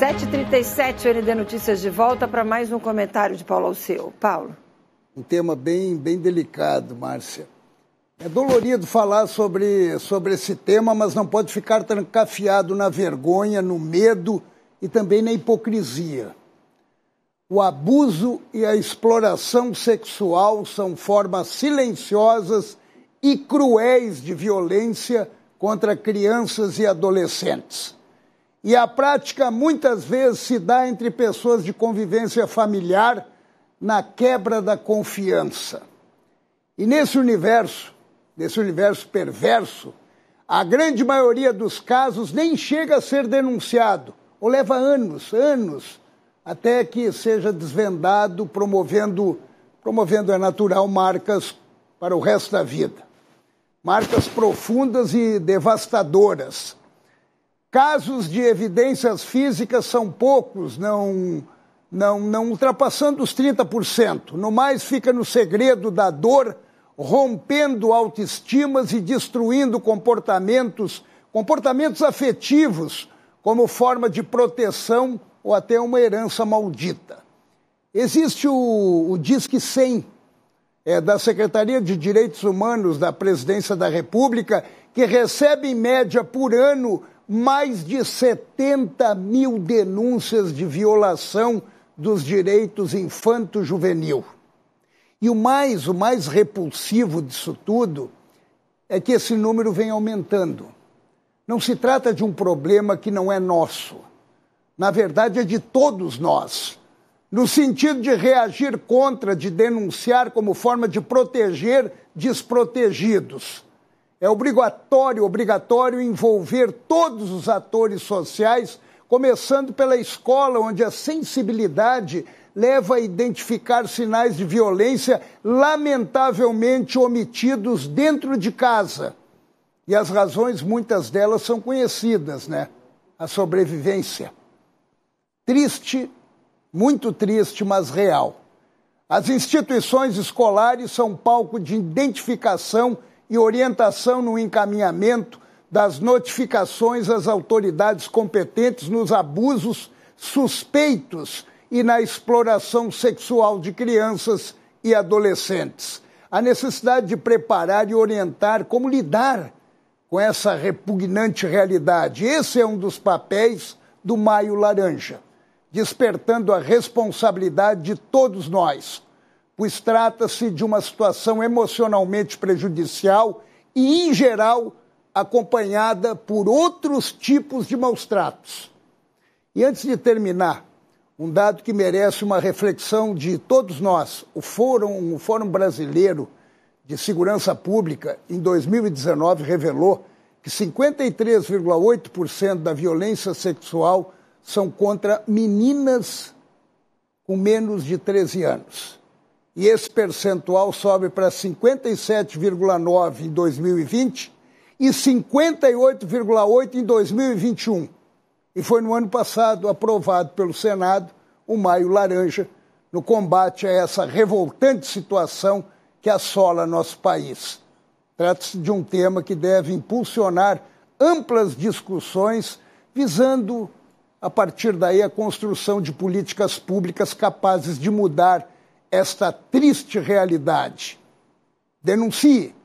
7h37, ND Notícias de volta para mais um comentário de Paulo Alceu. Paulo. Um tema bem, bem delicado, Márcia. É dolorido falar sobre, sobre esse tema, mas não pode ficar trancafiado na vergonha, no medo e também na hipocrisia. O abuso e a exploração sexual são formas silenciosas e cruéis de violência contra crianças e adolescentes. E a prática muitas vezes se dá entre pessoas de convivência familiar na quebra da confiança. E nesse universo, nesse universo perverso, a grande maioria dos casos nem chega a ser denunciado, ou leva anos, anos, até que seja desvendado, promovendo, promovendo é natural marcas para o resto da vida. Marcas profundas e devastadoras Casos de evidências físicas são poucos, não, não, não ultrapassando os 30%. No mais, fica no segredo da dor, rompendo autoestimas e destruindo comportamentos, comportamentos afetivos, como forma de proteção ou até uma herança maldita. Existe o, o Disque 100, é, da Secretaria de Direitos Humanos da Presidência da República, que recebe em média por ano mais de 70 mil denúncias de violação dos direitos infanto-juvenil. E o mais, o mais repulsivo disso tudo é que esse número vem aumentando. Não se trata de um problema que não é nosso. Na verdade, é de todos nós. No sentido de reagir contra, de denunciar como forma de proteger desprotegidos. É obrigatório, obrigatório envolver todos os atores sociais, começando pela escola, onde a sensibilidade leva a identificar sinais de violência lamentavelmente omitidos dentro de casa. E as razões, muitas delas, são conhecidas, né? A sobrevivência. Triste, muito triste, mas real. As instituições escolares são palco de identificação e orientação no encaminhamento das notificações às autoridades competentes nos abusos suspeitos e na exploração sexual de crianças e adolescentes. A necessidade de preparar e orientar como lidar com essa repugnante realidade. Esse é um dos papéis do Maio Laranja, despertando a responsabilidade de todos nós pois trata-se de uma situação emocionalmente prejudicial e, em geral, acompanhada por outros tipos de maus tratos. E antes de terminar, um dado que merece uma reflexão de todos nós. O Fórum, o Fórum Brasileiro de Segurança Pública, em 2019, revelou que 53,8% da violência sexual são contra meninas com menos de 13 anos e esse percentual sobe para 57,9% em 2020 e 58,8% em 2021. E foi no ano passado aprovado pelo Senado o Maio Laranja no combate a essa revoltante situação que assola nosso país. Trata-se de um tema que deve impulsionar amplas discussões visando, a partir daí, a construção de políticas públicas capazes de mudar esta triste realidade. Denuncie.